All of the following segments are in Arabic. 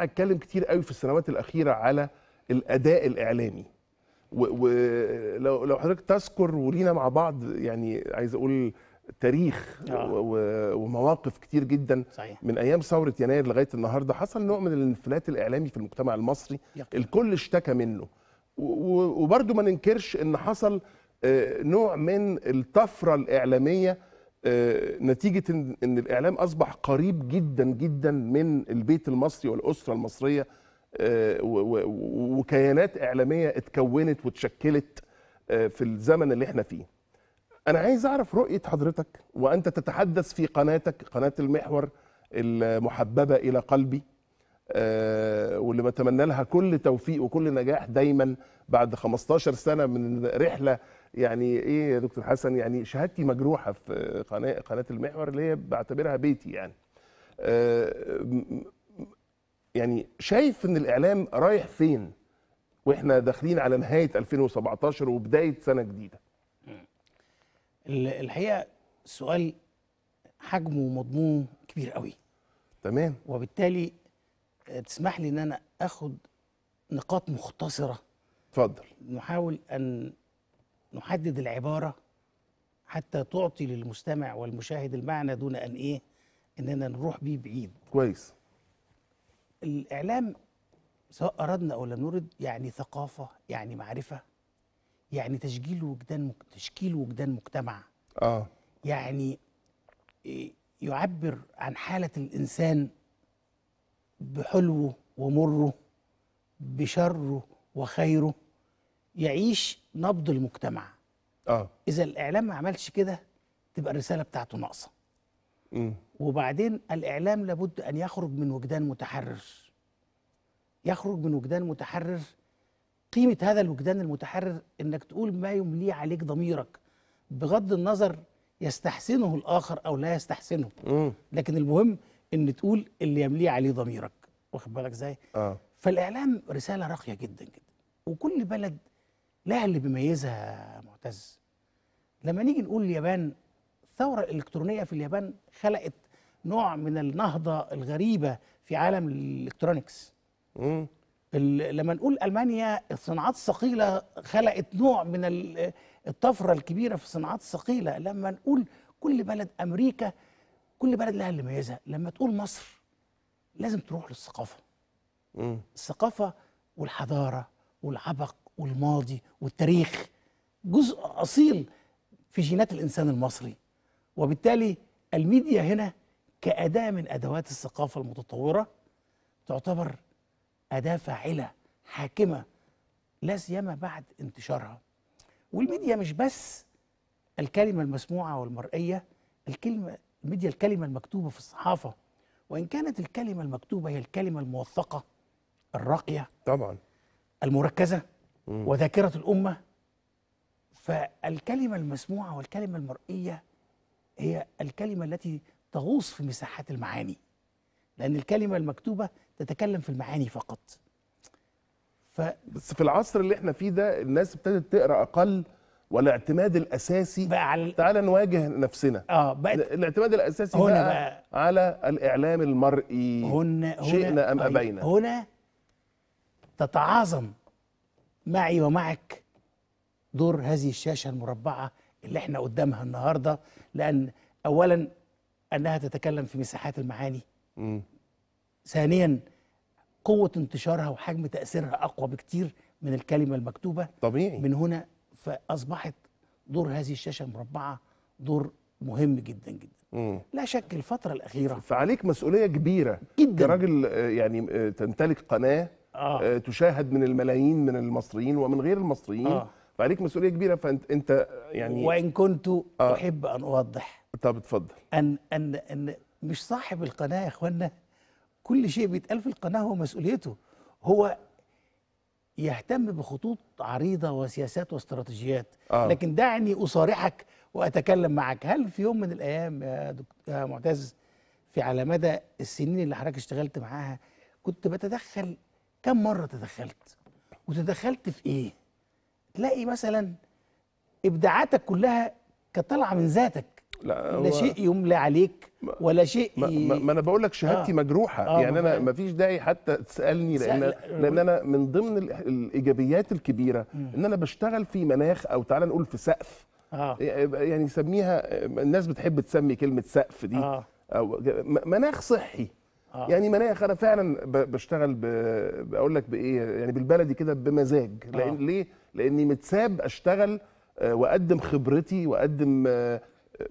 اتكلم كتير قوي في السنوات الاخيره على الاداء الاعلامي ولو لو حضرتك تذكر ولينا مع بعض يعني عايز اقول تاريخ آه. ومواقف كتير جدا صحيح. من ايام ثوره يناير لغايه النهارده حصل نوع من الانفلات الاعلامي في المجتمع المصري يقين. الكل اشتكى منه وبرده ما ننكرش ان حصل آه، نوع من الطفره الاعلاميه آه، نتيجه ان, إن الاعلام اصبح قريب جدا جدا من البيت المصري والاسره المصريه آه، وكيانات اعلاميه اتكونت وتشكلت آه، في الزمن اللي احنا فيه. انا عايز اعرف رؤيه حضرتك وانت تتحدث في قناتك قناه المحور المحببه الى قلبي واللي بتمنى لها كل توفيق وكل نجاح دايما بعد 15 سنه من رحله يعني ايه يا دكتور حسن يعني شهادتي مجروحه في قناه قناه المحور اللي هي بعتبرها بيتي يعني آه، يعني شايف ان الاعلام رايح فين واحنا داخلين على نهايه 2017 وبدايه سنه جديده الحقيقه سؤال حجمه ومضمونه كبير قوي تمام وبالتالي آه، تسمح لي ان انا اخد نقاط مختصره اتفضل نحاول ان نحدد العبارة حتى تعطي للمستمع والمشاهد المعنى دون أن إيه إننا نروح بيه بعيد كويس الإعلام سواء أردنا أو لم نرد يعني ثقافة يعني معرفة يعني تشكيل وجدان مك... تشكيل وجدان مجتمع آه يعني يعبر عن حالة الإنسان بحلوه ومره بشره وخيره يعيش نبض المجتمع اه اذا الاعلام ما عملش كده تبقى الرساله بتاعته ناقصه وبعدين الاعلام لابد ان يخرج من وجدان متحرر يخرج من وجدان متحرر قيمه هذا الوجدان المتحرر انك تقول ما يمليه عليك ضميرك بغض النظر يستحسنه الاخر او لا يستحسنه مم. لكن المهم ان تقول اللي يمليه عليه ضميرك واخد بالك ازاي آه. فالاعلام رساله راقيه جدا جدا وكل بلد لها اللي بيميزها معتز لما نيجي نقول اليابان الثورة الإلكترونية في اليابان خلقت نوع من النهضة الغريبة في عالم الإلكترونيكس لما نقول ألمانيا الصناعات الثقيلة خلقت نوع من الطفرة الكبيرة في الصناعات الثقيلة لما نقول كل بلد أمريكا كل بلد لها اللي ميزها لما تقول مصر لازم تروح للثقافة الثقافة والحضارة والعبق والماضي والتاريخ جزء اصيل في جينات الانسان المصري وبالتالي الميديا هنا كاداه من ادوات الثقافه المتطوره تعتبر اداه فاعله حاكمه لا سيما بعد انتشارها والميديا مش بس الكلمه المسموعه والمرئيه الكلمه الميديا الكلمه المكتوبه في الصحافه وان كانت الكلمه المكتوبه هي الكلمه الموثقه الراقيه طبعا المركزه وذاكرة الأمة فالكلمة المسموعة والكلمة المرئية هي الكلمة التي تغوص في مساحات المعاني لأن الكلمة المكتوبة تتكلم في المعاني فقط ف... بس في العصر اللي احنا فيه ده الناس ابتدت تقرا اقل والاعتماد الاساسي بقى على تعالى نواجه نفسنا اه بقت الاعتماد الاساسي هنا بقى, بقى على الاعلام المرئي هنا شئنا ام طيب، ابينا هنا تتعاظم معي ومعك دور هذه الشاشه المربعه اللي احنا قدامها النهارده لان اولا انها تتكلم في مساحات المعاني م. ثانيا قوه انتشارها وحجم تاثيرها اقوى بكتير من الكلمه المكتوبه طبيعي من هنا فاصبحت دور هذه الشاشه المربعه دور مهم جدا جدا مم. لا شك الفتره الاخيره فعليك مسؤوليه كبيره جدا كراجل آه، يعني آه، تمتلك قناه آه. آه. تشاهد من الملايين من المصريين ومن غير المصريين آه. فعليك مسؤوليه كبيره فانت انت يعني وان كنت آه. احب ان اوضح طب اتفضل ان ان ان مش صاحب القناه يا اخوانا كل شيء بيتقال في القناه هو مسؤوليته هو يهتم بخطوط عريضه وسياسات واستراتيجيات آه. لكن دعني اصارحك واتكلم معك هل في يوم من الايام يا, دكتور يا معتز في على مدى السنين اللي حضرتك اشتغلت معاها كنت بتدخل كم مره تدخلت وتدخلت في ايه تلاقي مثلا ابداعاتك كلها كانت طالعه من ذاتك لا, لا شيء يملى عليك ولا شيء ما, ما, ما انا بقول لك شهادتي آه مجروحه آه يعني انا ما فيش داعي حتى تسالني لان لان انا من ضمن الايجابيات الكبيره ان انا بشتغل في مناخ او تعالى نقول في سقف آه إيه، إيه، يعني سميها الناس بتحب تسمي كلمه سقف دي آه أو مناخ صحي آه. يعني مناخ انا فعلا بشتغل بقول لك بايه يعني بالبلدي كده بمزاج آه. لان ليه لاني متساب اشتغل آه، واقدم خبرتي واقدم آه،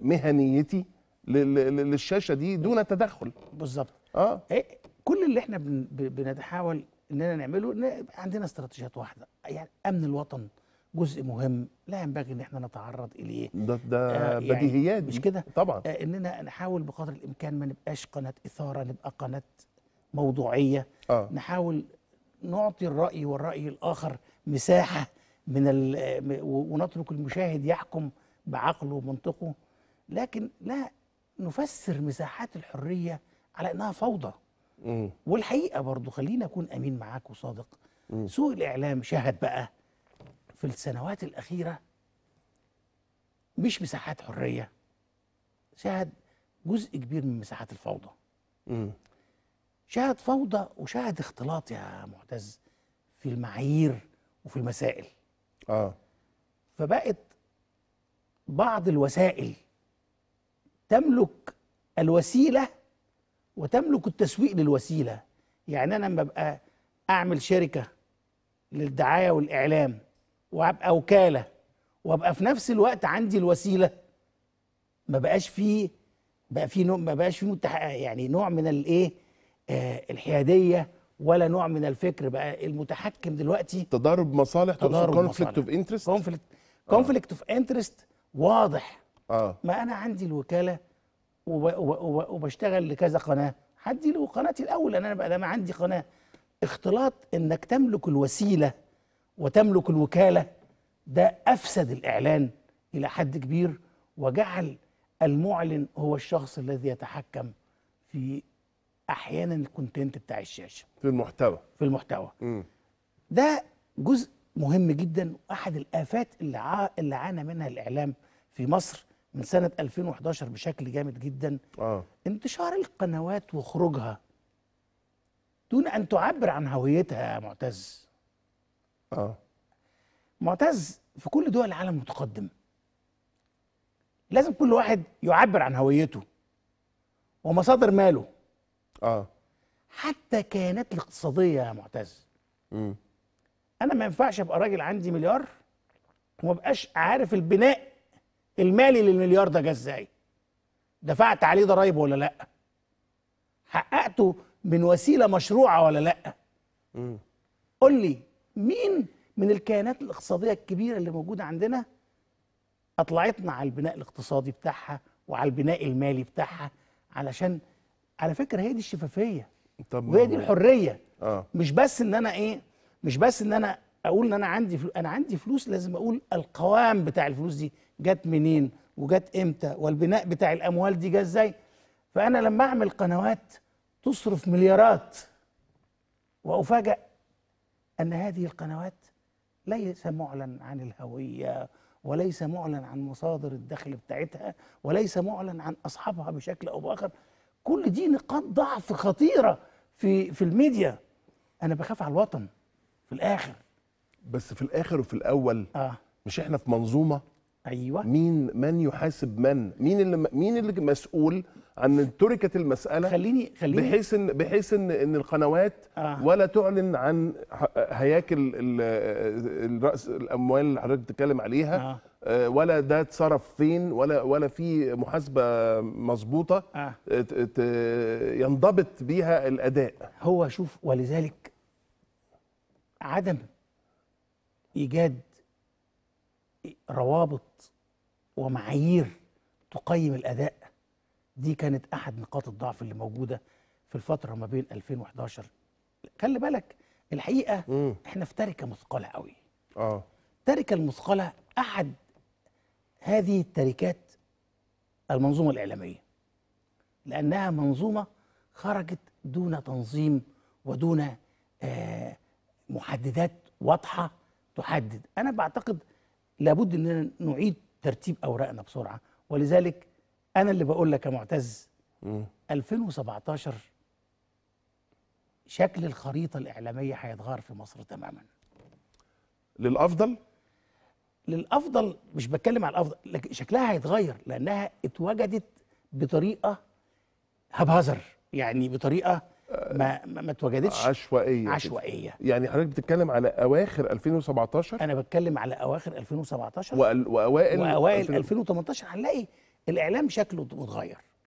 مهنيتي للشاشه دي دون تدخل بالظبط اه إيه كل اللي احنا بنتحاول اننا نعمله إن عندنا استراتيجيات واحده يعني امن الوطن جزء مهم لا ينبغي ان احنا نتعرض اليه ده ده آه يعني بديهيات مش كده طبعا آه اننا نحاول بقدر الامكان ما نبقاش قناه اثاره نبقى قناه موضوعيه آه. نحاول نعطي الراي والراي الاخر مساحه من ونترك المشاهد يحكم بعقله ومنطقه لكن لا نفسر مساحات الحريه على انها فوضى م. والحقيقه برضو خلينا اكون امين معاك وصادق م. سوء الاعلام شهد بقى في السنوات الأخيرة مش مساحات حرية شاهد جزء كبير من مساحات الفوضى م. شاهد فوضى وشاهد اختلاط يا معتز في المعايير وفي المسائل اه فبقت بعض الوسائل تملك الوسيله وتملك التسويق للوسيله يعني انا لما ببقى اعمل شركه للدعايه والاعلام وابقى وكاله وابقى في نفس الوقت عندي الوسيله ما بقاش فيه بقى في نوع ما بقاش في يعني نوع من الايه آه الحياديه ولا نوع من الفكر بقى المتحكم دلوقتي تضارب مصالح تضارب كونفليكت اوف انترست كونفليكت كونفليكت اوف انترست واضح اه ما انا عندي الوكاله وب... وب... وبشتغل لكذا قناه هدي له قناتي الاول انا بقى ما عندي قناه اختلاط انك تملك الوسيله وتملك الوكالة ده أفسد الإعلان إلى حد كبير وجعل المعلن هو الشخص الذي يتحكم في أحيانا الكونتنت بتاع الشاشة في المحتوى في المحتوى م. ده جزء مهم جدا وأحد الآفات اللي, ع... اللي عانى منها الإعلام في مصر من سنة 2011 بشكل جامد جدا آه. انتشار القنوات وخروجها دون أن تعبر عن هويتها يا معتز آه. معتز في كل دول العالم متقدم لازم كل واحد يعبر عن هويته ومصادر ماله اه حتى كيانات الاقتصاديه يا معتز امم انا ما ينفعش ابقى راجل عندي مليار وما بقاش عارف البناء المالي للمليار ده جه ازاي دفعت عليه ضرايب ولا لا حققته من وسيله مشروعه ولا لا امم قول لي مين من الكيانات الاقتصادية الكبيرة اللي موجودة عندنا أطلعتنا على البناء الاقتصادي بتاعها وعلى البناء المالي بتاعها علشان على فكرة هي دي الشفافية طب وهي دي الحرية آه. مش بس إن أنا إيه مش بس إن أنا أقول إن أنا عندي فلوس أنا عندي فلوس لازم أقول القوام بتاع الفلوس دي جت منين وجت إمتى والبناء بتاع الأموال دي جه إزاي فأنا لما أعمل قنوات تصرف مليارات وأفاجأ أن هذه القنوات ليس معلن عن الهوية وليس معلن عن مصادر الدخل بتاعتها وليس معلن عن أصحابها بشكل أو بآخر كل دي نقاط ضعف خطيرة في في الميديا أنا بخاف على الوطن في الآخر بس في الآخر وفي الأول آه. مش إحنا في منظومة ايوه مين من يحاسب من مين اللي مين اللي مسؤول عن تركت المساله خليني خليني بحيث ان بحيث ان ان القنوات آه. ولا تعلن عن هياكل الراس الاموال اللي حضرتك بتتكلم عليها آه. آه. ولا ده اتصرف فين ولا ولا في محاسبه مظبوطه آه. ينضبط بيها الاداء هو شوف ولذلك عدم ايجاد روابط ومعايير تقيم الاداء دي كانت احد نقاط الضعف اللي موجوده في الفتره ما بين 2011 خلي بالك الحقيقه مم. احنا في تركه مثقله قوي اه التركه المثقله احد هذه التركات المنظومه الاعلاميه لانها منظومه خرجت دون تنظيم ودون آه محددات واضحه تحدد انا بعتقد لابد اننا نعيد ترتيب اوراقنا بسرعه ولذلك انا اللي بقول لك يا معتز 2017 شكل الخريطه الاعلاميه هيتغير في مصر تماما للافضل للافضل مش بتكلم على الافضل لكن شكلها هيتغير لانها اتوجدت بطريقه هبهزر يعني بطريقه ما ما اتوجدتش عشوائيه عشوائيه يعني حضرتك بتتكلم على اواخر 2017 انا بتكلم على اواخر 2017 وأل... واوائل واوائل 2018 هنلاقي الاعلام شكله متغير